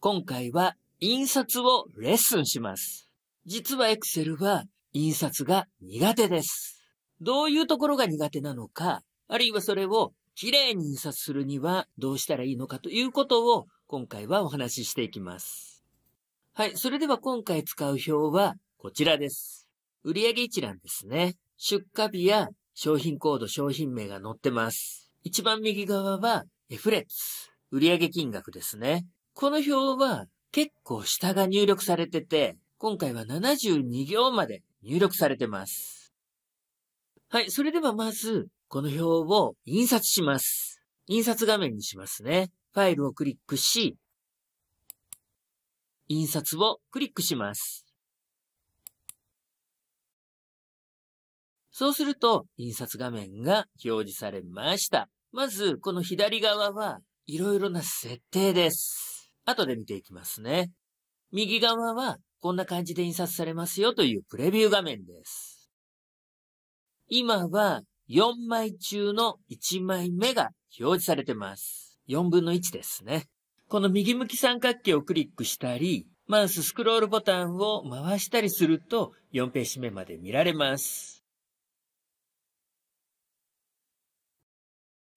今回は印刷をレッスンします。実は Excel は印刷が苦手です。どういうところが苦手なのか、あるいはそれをきれいに印刷するにはどうしたらいいのかということを今回はお話ししていきます。はい、それでは今回使う表はこちらです。売上一覧ですね。出荷日や商品コード、商品名が載ってます。一番右側は F 列。売上金額ですね。この表は結構下が入力されてて、今回は72行まで入力されてます。はい、それではまず、この表を印刷します。印刷画面にしますね。ファイルをクリックし、印刷をクリックします。そうすると、印刷画面が表示されました。まず、この左側は、いろいろな設定です。後で見ていきますね。右側はこんな感じで印刷されますよというプレビュー画面です。今は4枚中の1枚目が表示されてます。4分の1ですね。この右向き三角形をクリックしたり、マウススクロールボタンを回したりすると4ページ目まで見られます。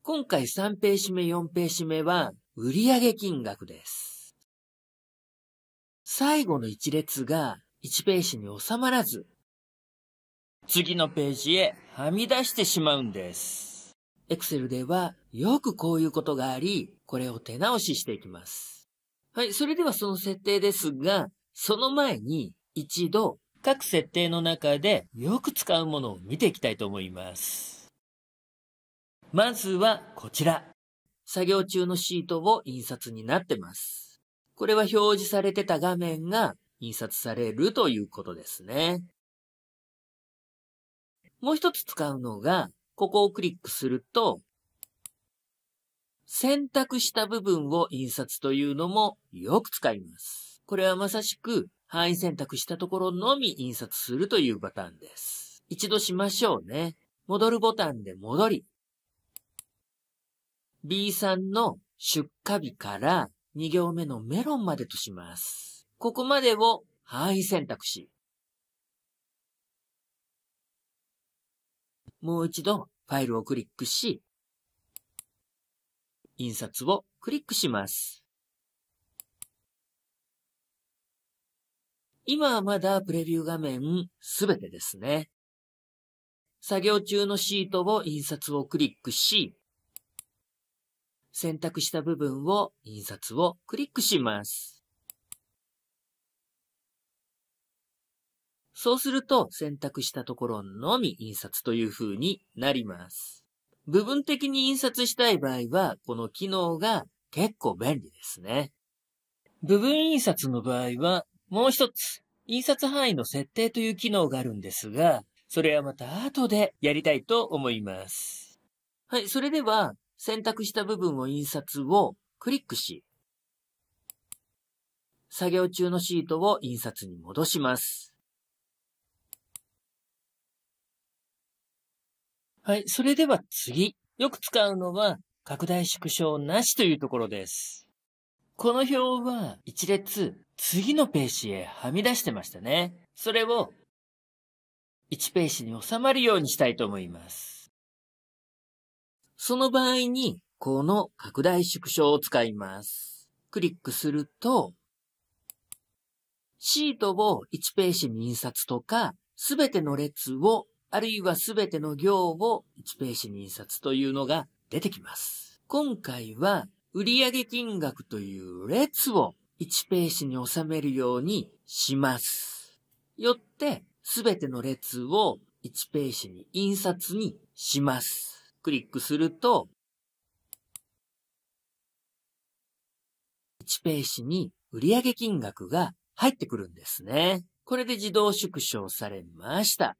今回3ページ目4ページ目は売上金額です。最後の一列が1ページに収まらず、次のページへはみ出してしまうんです。エクセルではよくこういうことがあり、これを手直ししていきます。はい、それではその設定ですが、その前に一度各設定の中でよく使うものを見ていきたいと思います。まずはこちら。作業中のシートを印刷になってます。これは表示されてた画面が印刷されるということですね。もう一つ使うのが、ここをクリックすると、選択した部分を印刷というのもよく使います。これはまさしく範囲選択したところのみ印刷するというパターンです。一度しましょうね。戻るボタンで戻り、B さんの出荷日から2行目のメロンまでとします。ここまでを範囲選択肢。もう一度ファイルをクリックし、印刷をクリックします。今はまだプレビュー画面すべてですね。作業中のシートを印刷をクリックし、選択した部分を、印刷をクリックします。そうすると選択したところのみ印刷という風になります。部分的に印刷したい場合は、この機能が結構便利ですね。部分印刷の場合は、もう一つ、印刷範囲の設定という機能があるんですが、それはまた後でやりたいと思います。はい、それでは、選択した部分を印刷をクリックし、作業中のシートを印刷に戻します。はい、それでは次。よく使うのは、拡大縮小なしというところです。この表は一列、次のページへはみ出してましたね。それを、1ページに収まるようにしたいと思います。その場合に、この拡大縮小を使います。クリックすると、シートを1ページに印刷とか、すべての列を、あるいはすべての行を1ページに印刷というのが出てきます。今回は、売上金額という列を1ページに収めるようにします。よって、すべての列を1ページに印刷にします。クリックすると、1ページに売上金額が入ってくるんですね。これで自動縮小されました。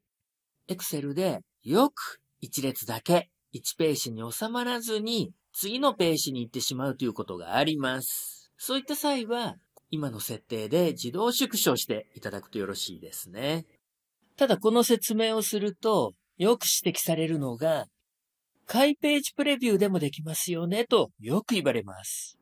Excel でよく1列だけ1ページに収まらずに次のページに行ってしまうということがあります。そういった際は今の設定で自動縮小していただくとよろしいですね。ただこの説明をするとよく指摘されるのが開ページプレビューでもできますよねとよく言われます。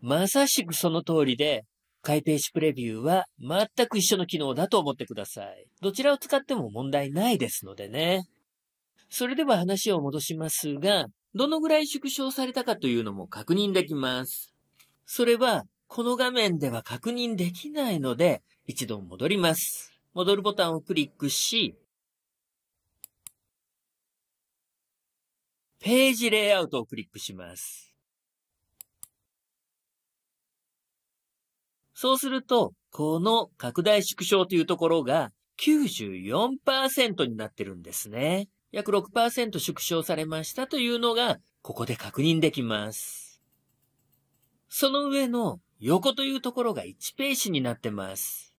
まさしくその通りで、開ページプレビューは全く一緒の機能だと思ってください。どちらを使っても問題ないですのでね。それでは話を戻しますが、どのぐらい縮小されたかというのも確認できます。それは、この画面では確認できないので、一度戻ります。戻るボタンをクリックし、ページレイアウトをクリックします。そうすると、この拡大縮小というところが94%になってるんですね。約6%縮小されましたというのが、ここで確認できます。その上の横というところが1ページになってます。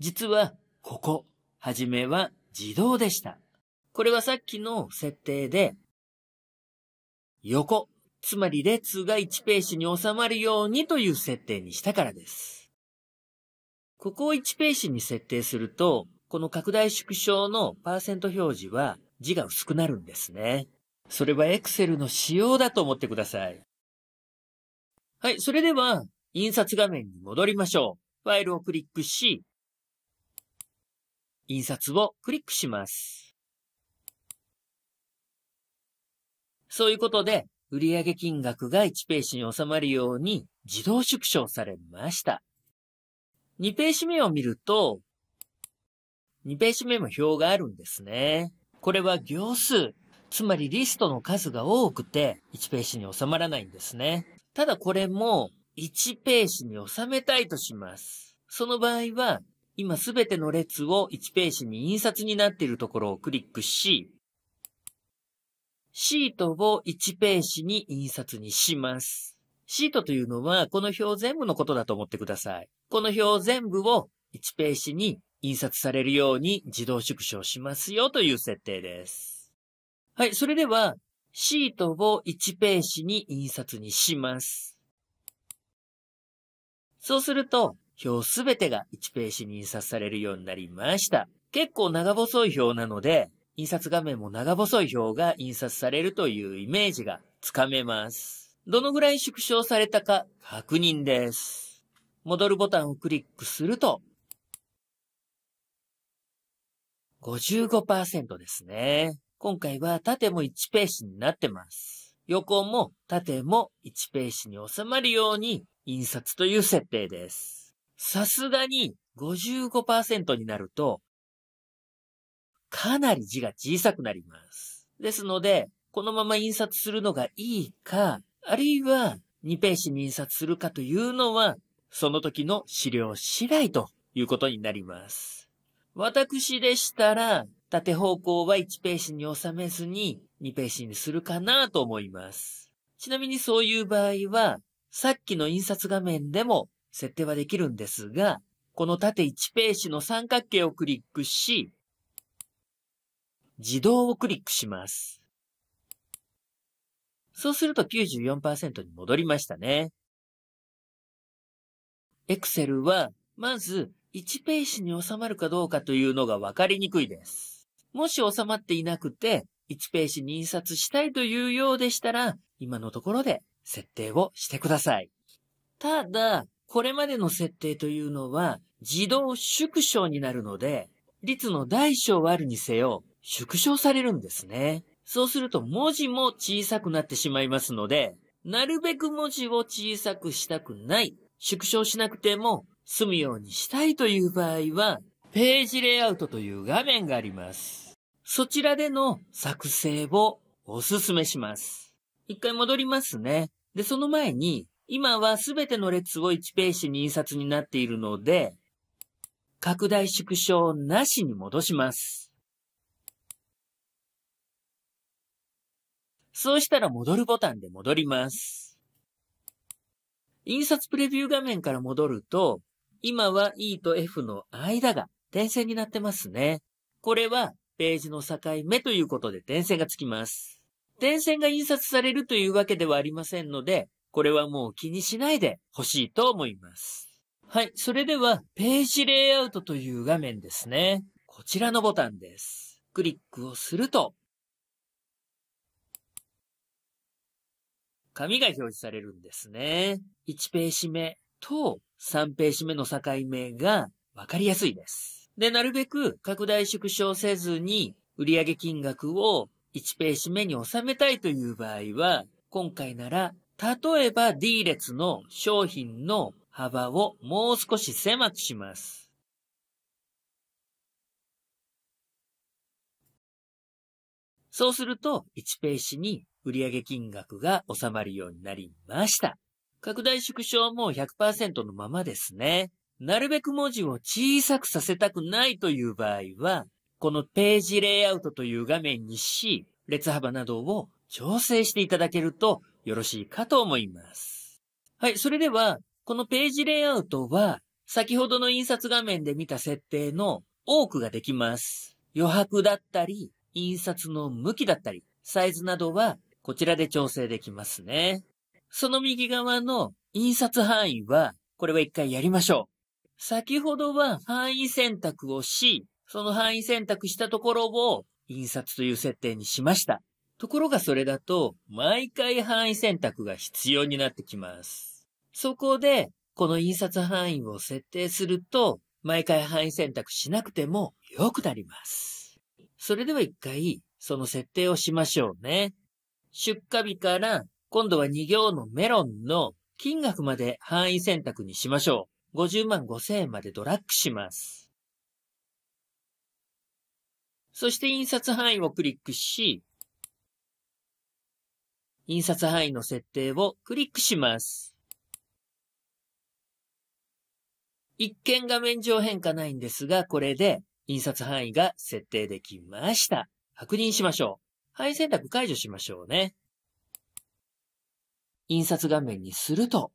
実は、ここ、はじめは自動でした。これはさっきの設定で横、つまり列が1ページに収まるようにという設定にしたからです。ここを1ページに設定すると、この拡大縮小のパーセント表示は字が薄くなるんですね。それは Excel の仕様だと思ってください。はい、それでは、印刷画面に戻りましょう。ファイルをクリックし、印刷をクリックします。そういうことで、売上金額が1ページに収まるように自動縮小されました。2ページ目を見ると、2ページ目も表があるんですね。これは行数、つまりリストの数が多くて1ページに収まらないんですね。ただこれも1ページに収めたいとします。その場合は、今すべての列を1ページに印刷になっているところをクリックし、シートを1ページに印刷にします。シートというのは、この表全部のことだと思ってください。この表全部を1ページに印刷されるように自動縮小しますよという設定です。はい、それでは、シートを1ページに印刷にします。そうすると、表すべてが1ページに印刷されるようになりました。結構長細い表なので、印刷画面も長細い表が印刷されるというイメージがつかめます。どのぐらい縮小されたか確認です。戻るボタンをクリックすると、55%ですね。今回は縦も1ページになってます。横も縦も1ページに収まるように印刷という設定です。さすがに55%になるとかなり字が小さくなります。ですので、このまま印刷するのがいいか、あるいは2ページに印刷するかというのは、その時の資料次第ということになります。私でしたら、縦方向は1ページに収めずに2ページにするかなと思います。ちなみにそういう場合は、さっきの印刷画面でも設定はできるんですが、この縦1ページの三角形をクリックし、自動をクリックします。そうすると94%に戻りましたね。Excel は、まず1ページに収まるかどうかというのがわかりにくいです。もし収まっていなくて、1ページに印刷したいというようでしたら、今のところで設定をしてください。ただ、これまでの設定というのは自動縮小になるので、率の大小あるにせよ、縮小されるんですね。そうすると文字も小さくなってしまいますので、なるべく文字を小さくしたくない、縮小しなくても済むようにしたいという場合は、ページレイアウトという画面があります。そちらでの作成をお勧めします。一回戻りますね。で、その前に、今はすべての列を1ページに印刷になっているので、拡大縮小なしに戻します。そうしたら戻るボタンで戻ります。印刷プレビュー画面から戻ると、今は E と F の間が点線になってますね。これはページの境目ということで点線がつきます。点線が印刷されるというわけではありませんので、これはもう気にしないでほしいと思います。はい。それでは、ページレイアウトという画面ですね。こちらのボタンです。クリックをすると、紙が表示されるんですね。1ページ目と3ページ目の境目がわかりやすいです。で、なるべく拡大縮小せずに売上金額を1ページ目に収めたいという場合は、今回なら、例えば D 列の商品の幅をもう少し狭くします。そうすると、1ページに売上金額が収まるようになりました。拡大縮小も100%のままですね。なるべく文字を小さくさせたくないという場合は、このページレイアウトという画面にし、列幅などを調整していただけるとよろしいかと思います。はい、それでは、このページレイアウトは、先ほどの印刷画面で見た設定の多くができます。余白だったり、印刷の向きだったり、サイズなどはこちらで調整できますね。その右側の印刷範囲は、これは一回やりましょう。先ほどは範囲選択をし、その範囲選択したところを印刷という設定にしました。ところがそれだと、毎回範囲選択が必要になってきます。そこで、この印刷範囲を設定すると、毎回範囲選択しなくても良くなります。それでは一回、その設定をしましょうね。出荷日から今度は2行のメロンの金額まで範囲選択にしましょう。50万5千円までドラッグします。そして印刷範囲をクリックし、印刷範囲の設定をクリックします。一見画面上変化ないんですが、これで印刷範囲が設定できました。確認しましょう。はい、選択解除しましょうね。印刷画面にすると、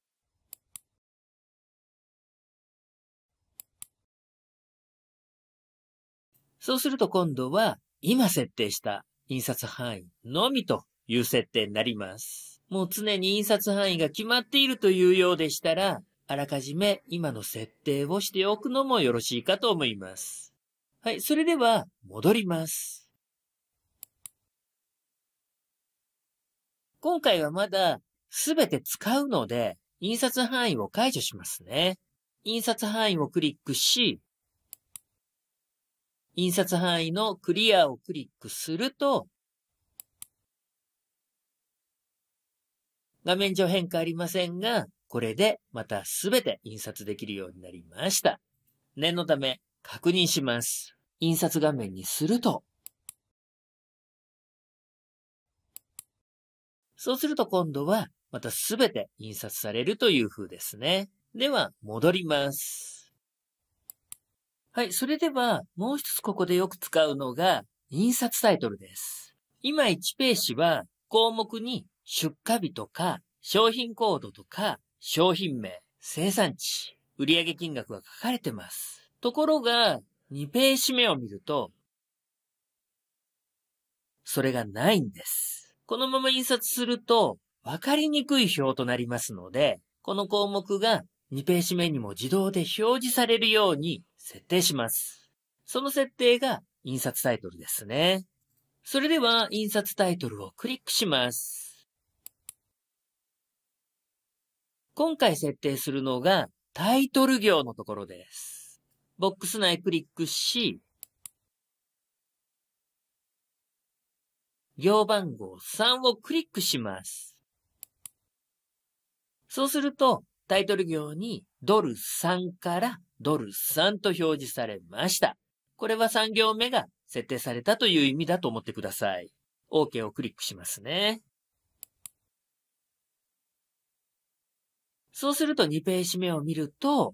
そうすると今度は今設定した印刷範囲のみという設定になります。もう常に印刷範囲が決まっているというようでしたら、あらかじめ今の設定をしておくのもよろしいかと思います。はい、それでは戻ります。今回はまだすべて使うので、印刷範囲を解除しますね。印刷範囲をクリックし、印刷範囲のクリアをクリックすると、画面上変化ありませんが、これでまたすべて印刷できるようになりました。念のため確認します。印刷画面にすると、そうすると今度は、またすべて印刷されるという風ですね。では、戻ります。はい、それでは、もう一つここでよく使うのが、印刷タイトルです。今1ページは、項目に出荷日とか、商品コードとか、商品名、生産地、売上金額が書かれてます。ところが、2ページ目を見ると、それがないんです。このまま印刷すると、わかりにくい表となりますので、この項目が2ページ目にも自動で表示されるように設定します。その設定が印刷タイトルですね。それでは印刷タイトルをクリックします。今回設定するのがタイトル行のところです。ボックス内クリックし、行番号3をクリックします。そうすると、タイトル行にドル3からドル3と表示されました。これは3行目が設定されたという意味だと思ってください。OK をクリックしますね。そうすると2ページ目を見ると、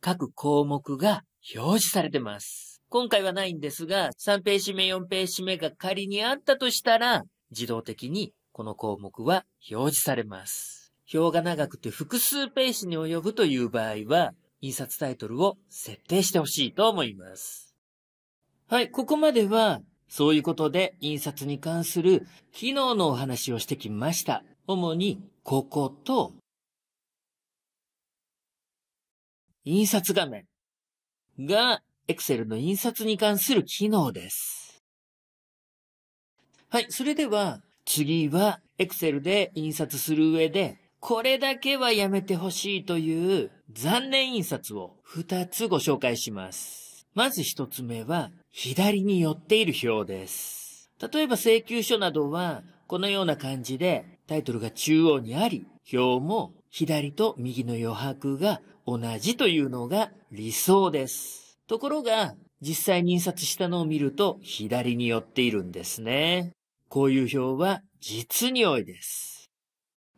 各項目が表示されてます。今回はないんですが、3ページ目、4ページ目が仮にあったとしたら、自動的にこの項目は表示されます。表が長くて複数ページに及ぶという場合は、印刷タイトルを設定してほしいと思います。はい、ここまでは、そういうことで印刷に関する機能のお話をしてきました。主に、ここと、印刷画面が Excel の印刷に関する機能です。はい、それでは次は Excel で印刷する上で、これだけはやめてほしいという残念印刷を2つご紹介します。まず1つ目は、左に寄っている表です。例えば請求書などは、このような感じで、タイトルが中央にあり、表も左と右の余白が同じというのが理想です。ところが、実際に印刷したのを見ると左に寄っているんですね。こういう表は実に多いです。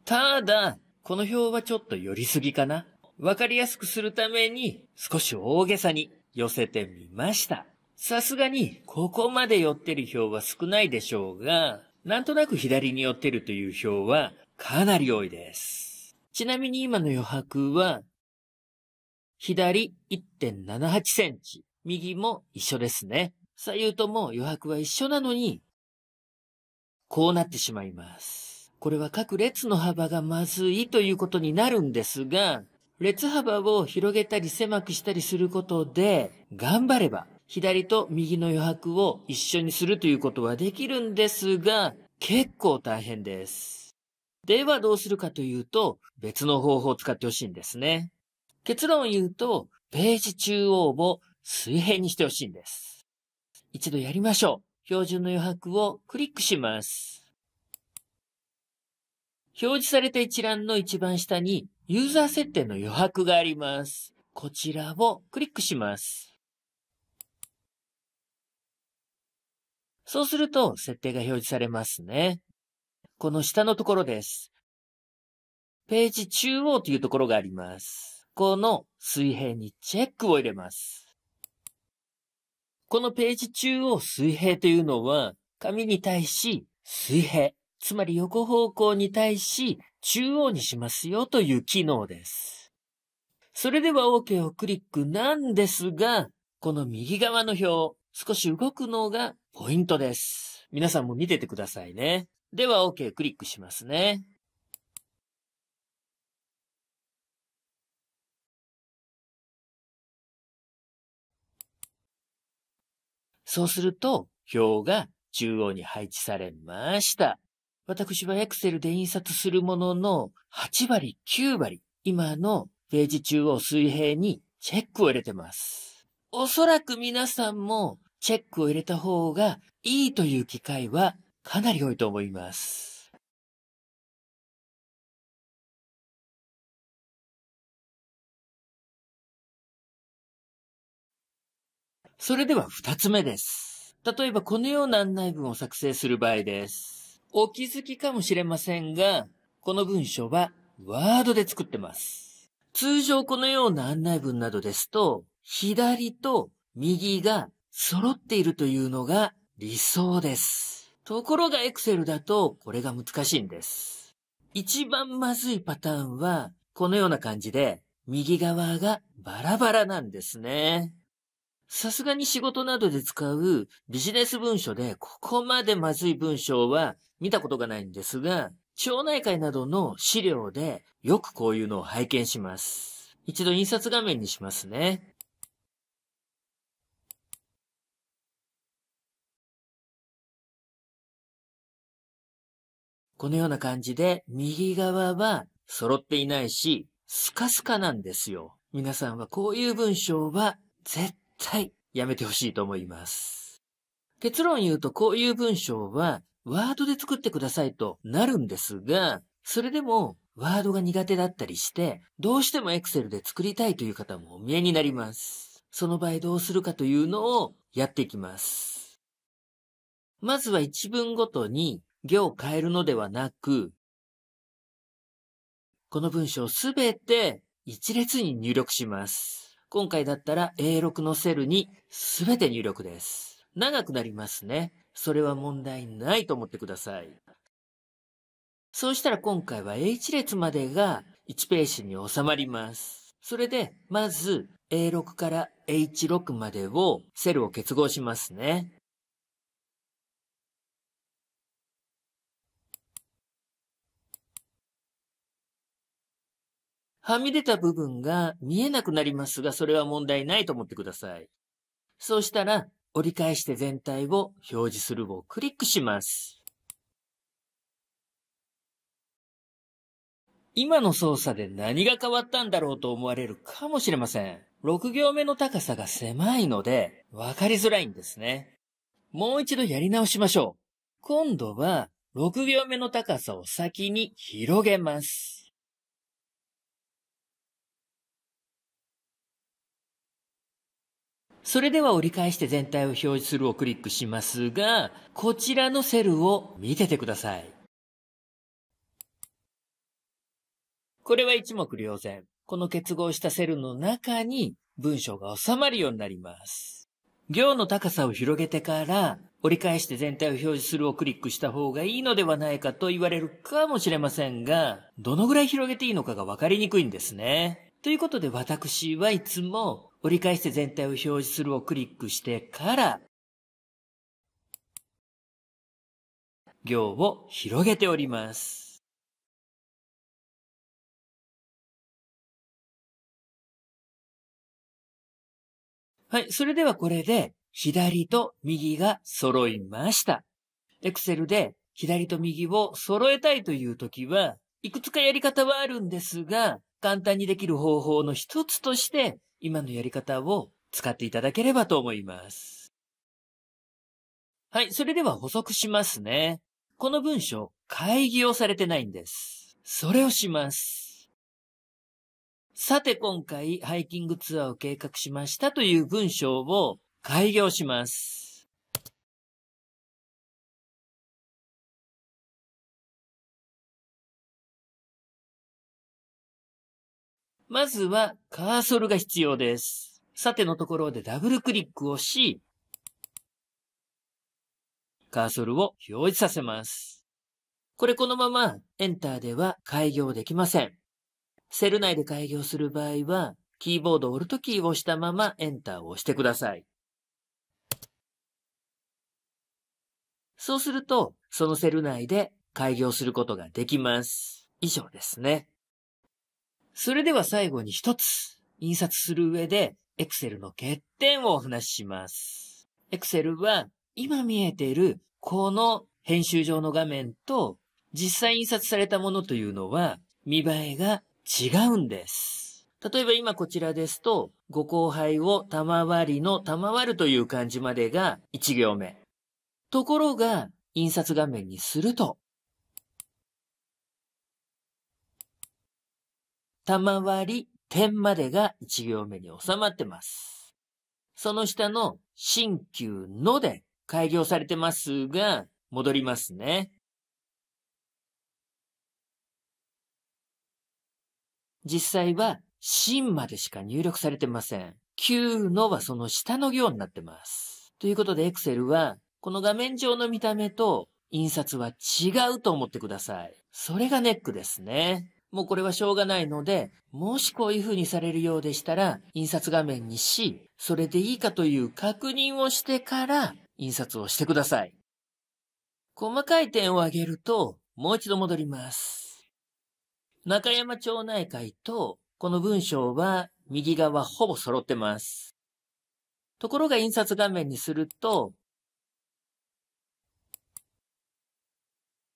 ただ、この表はちょっと寄りすぎかな。わかりやすくするために少し大げさに寄せてみました。さすがにここまで寄ってる表は少ないでしょうが、なんとなく左に寄ってるという表はかなり多いです。ちなみに今の余白は左1.78センチ、右も一緒ですね。左右とも余白は一緒なのに、こうなってしまいます。これは各列の幅がまずいということになるんですが、列幅を広げたり狭くしたりすることで、頑張れば、左と右の余白を一緒にするということはできるんですが、結構大変です。ではどうするかというと、別の方法を使ってほしいんですね。結論を言うと、ページ中央を水平にしてほしいんです。一度やりましょう。標準の余白をクリックします。表示された一覧の一番下にユーザー設定の余白があります。こちらをクリックします。そうすると設定が表示されますね。この下のところです。ページ中央というところがあります。校の水平にチェックを入れます。このページ中央水平というのは、紙に対し水平、つまり横方向に対し中央にしますよという機能です。それでは OK をクリックなんですが、この右側の表、少し動くのがポイントです。皆さんも見ててくださいね。では OK クリックしますね。そうすると、表が中央に配置されました。私はエクセルで印刷するものの8割、9割、今のページ中央水平にチェックを入れてます。おそらく皆さんもチェックを入れた方がいいという機会はかなり多いと思います。それでは二つ目です。例えばこのような案内文を作成する場合です。お気づきかもしれませんが、この文章はワードで作ってます。通常このような案内文などですと、左と右が揃っているというのが理想です。ところが Excel だとこれが難しいんです。一番まずいパターンはこのような感じで右側がバラバラなんですね。さすがに仕事などで使うビジネス文書でここまでまずい文章は見たことがないんですが、町内会などの資料でよくこういうのを拝見します。一度印刷画面にしますね。このような感じで右側は揃っていないし、スカスカなんですよ。皆さんはこういう文章は絶対対やめてほしいと思います。結論言うとこういう文章はワードで作ってくださいとなるんですが、それでもワードが苦手だったりして、どうしても Excel で作りたいという方もお見えになります。その場合どうするかというのをやっていきます。まずは一文ごとに行を変えるのではなく、この文章すべて一列に入力します。今回だったら A6 のセルに全て入力です。長くなりますね。それは問題ないと思ってください。そうしたら今回は H 列までが1ページに収まります。それで、まず A6 から H6 までをセルを結合しますね。はみ出た部分が見えなくなりますが、それは問題ないと思ってください。そうしたら、折り返して全体を表示するをクリックします。今の操作で何が変わったんだろうと思われるかもしれません。6行目の高さが狭いので、わかりづらいんですね。もう一度やり直しましょう。今度は、6行目の高さを先に広げます。それでは折り返して全体を表示するをクリックしますが、こちらのセルを見ててください。これは一目瞭然。この結合したセルの中に文章が収まるようになります。行の高さを広げてから、折り返して全体を表示するをクリックした方がいいのではないかと言われるかもしれませんが、どのぐらい広げていいのかがわかりにくいんですね。ということで私はいつも折り返して全体を表示するをクリックしてから、行を広げております。はい。それではこれで、左と右が揃いました。Excel で左と右を揃えたいという時は、いくつかやり方はあるんですが、簡単にできる方法の一つとして、今のやり方を使っていただければと思います。はい、それでは補足しますね。この文章、会議をされてないんです。それをします。さて今回、ハイキングツアーを計画しましたという文章を開業します。まずはカーソルが必要です。さてのところでダブルクリックをし、カーソルを表示させます。これこのままエンターでは開業できません。セル内で開業する場合は、キーボードオルトキーを押したままエンターを押してください。そうすると、そのセル内で開業することができます。以上ですね。それでは最後に一つ、印刷する上で、Excel の欠点をお話しします。Excel は、今見えている、この編集上の画面と、実際印刷されたものというのは、見栄えが違うんです。例えば今こちらですと、ご後輩を賜りの賜るという漢字までが1行目。ところが、印刷画面にすると、わり、点までが1行目に収まってます。その下の新旧ので改業されてますが、戻りますね。実際は、新までしか入力されてません。旧のはその下の行になってます。ということで、Excel は、この画面上の見た目と印刷は違うと思ってください。それがネックですね。もうこれはしょうがないので、もしこういう風にされるようでしたら、印刷画面にし、それでいいかという確認をしてから、印刷をしてください。細かい点を挙げると、もう一度戻ります。中山町内会と、この文章は右側ほぼ揃ってます。ところが印刷画面にすると、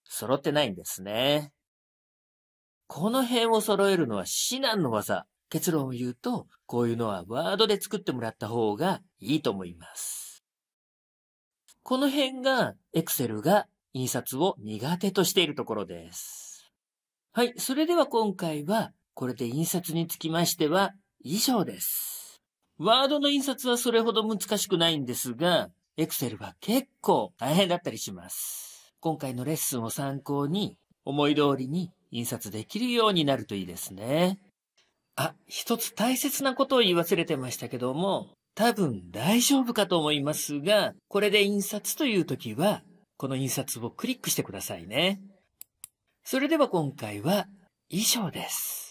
揃ってないんですね。この辺を揃えるのは至難の技。結論を言うと、こういうのはワードで作ってもらった方がいいと思います。この辺が Excel が印刷を苦手としているところです。はい、それでは今回はこれで印刷につきましては以上です。ワードの印刷はそれほど難しくないんですが、Excel は結構大変だったりします。今回のレッスンを参考に思い通りに印刷できるようになるといいですね。あ、一つ大切なことを言い忘れてましたけども、多分大丈夫かと思いますが、これで印刷という時は、この印刷をクリックしてくださいね。それでは今回は以上です。